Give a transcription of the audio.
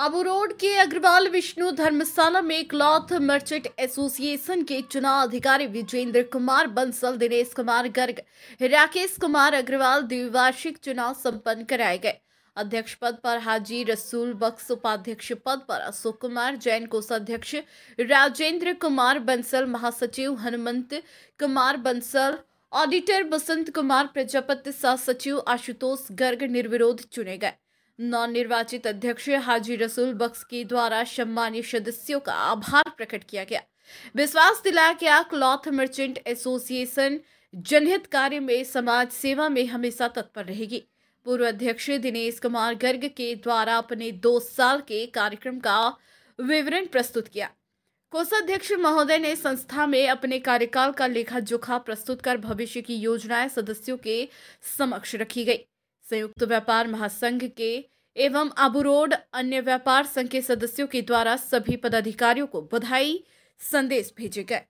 Abu road के अग्रवाल विष्णु धर्मशाला में cloth merchant association के चुनाव अधिकारी विजेंद्र कुमार बंसल दिनेश कुमार गर्ग राकेश कुमार अग्रवाल द्विवार्षिक चुनाव संपन्न कराए गए अध्यक्ष पद पर हाजी रसूल बक्स उपाध्यक्ष पद पर अशोक कुमार जैन कोषाध्यक्ष राजेंद्र कुमार बंसल महासचिव हनुमंत कुमार बंसल ऑडिटर बसंत कुमार प्रजापति सह सचिव आशुतोष गर्ग निर्विरोध चुने गए नवनिर्वाचित अध्यक्ष हाजी रसूल बख्श के द्वारा सम्मानित सदस्यों का आभार प्रकट किया गया विश्वास दिलाया गया क्लॉथ मर्चेंट एसोसिएशन जनहित कार्य में समाज सेवा में हमेशा तत्पर रहेगी पूर्व अध्यक्ष दिनेश कुमार गर्ग के द्वारा अपने दो साल के कार्यक्रम का विवरण प्रस्तुत किया कोषाध्यक्ष महोदय ने संस्था में अपने कार्यकाल का लेखा जोखा प्रस्तुत कर भविष्य की योजनाएं सदस्यों के समक्ष रखी गई संयुक्त व्यापार महासंघ के एवं आबूरोड अन्य व्यापार संघ के सदस्यों के द्वारा सभी पदाधिकारियों को बधाई संदेश भेजे गए